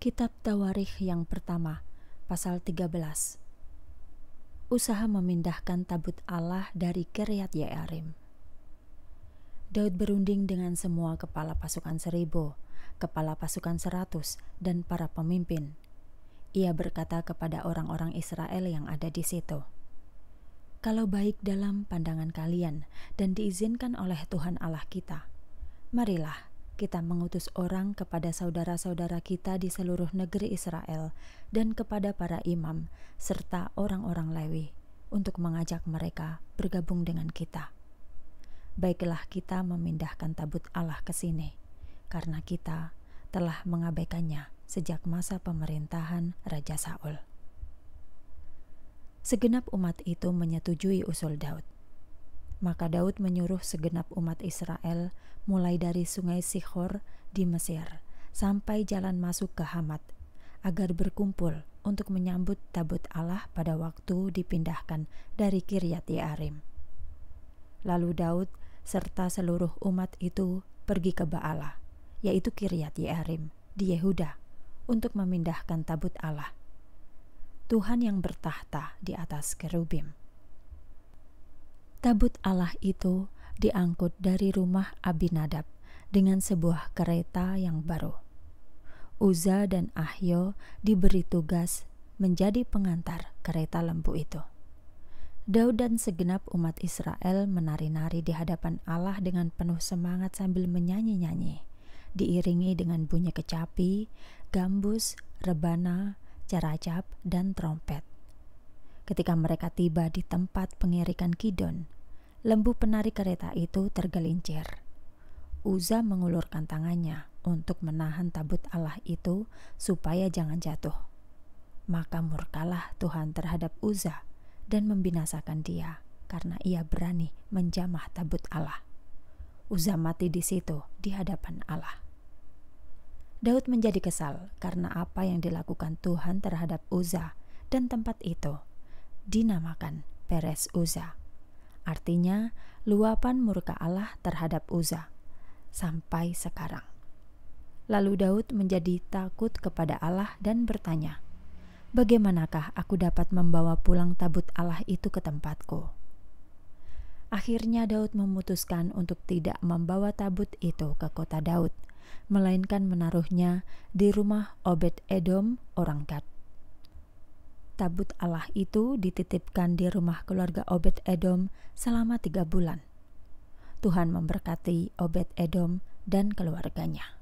Kitab Tawarikh yang pertama, pasal 13. Usaha memindahkan tabut Allah dari Kiryat Yearim. Daud berunding dengan semua kepala pasukan seribu, kepala pasukan seratus, dan para pemimpin. Ia berkata kepada orang-orang Israel yang ada di situ, "Kalau baik dalam pandangan kalian dan diizinkan oleh Tuhan Allah kita, marilah kita mengutus orang kepada saudara-saudara kita di seluruh negeri Israel dan kepada para imam serta orang-orang Lewi untuk mengajak mereka bergabung dengan kita. Baiklah kita memindahkan tabut Allah ke sini, karena kita telah mengabaikannya sejak masa pemerintahan Raja Saul. Segenap umat itu menyetujui usul Daud maka Daud menyuruh segenap umat Israel mulai dari sungai Sihor di Mesir sampai jalan masuk ke Hamat agar berkumpul untuk menyambut tabut Allah pada waktu dipindahkan dari Kiryat Yearim. Lalu Daud serta seluruh umat itu pergi ke Baala, yaitu Kiryat Yearim di Yehuda untuk memindahkan tabut Allah. Tuhan yang bertahta di atas kerubim. Tabut Allah itu diangkut dari rumah Abinadab dengan sebuah kereta yang baru. Uza dan Ahyo diberi tugas menjadi pengantar kereta lembu itu. Daud dan segenap umat Israel menari-nari di hadapan Allah dengan penuh semangat sambil menyanyi-nyanyi, diiringi dengan bunyi kecapi, gambus, rebana, caracap, dan trompet. Ketika mereka tiba di tempat pengirikan Kidon, lembu penarik kereta itu tergelincir. Uza mengulurkan tangannya untuk menahan tabut Allah itu supaya jangan jatuh. Maka murkalah Tuhan terhadap Uza dan membinasakan dia karena ia berani menjamah tabut Allah. Uza mati di situ di hadapan Allah. Daud menjadi kesal karena apa yang dilakukan Tuhan terhadap Uza dan tempat itu dinamakan Peres Uza. Artinya, luapan murka Allah terhadap Uza sampai sekarang. Lalu Daud menjadi takut kepada Allah dan bertanya, "Bagaimanakah aku dapat membawa pulang tabut Allah itu ke tempatku?" Akhirnya Daud memutuskan untuk tidak membawa tabut itu ke kota Daud, melainkan menaruhnya di rumah Obed Edom orang Gad tabut Allah itu dititipkan di rumah keluarga Obed Edom selama tiga bulan. Tuhan memberkati Obed Edom dan keluarganya.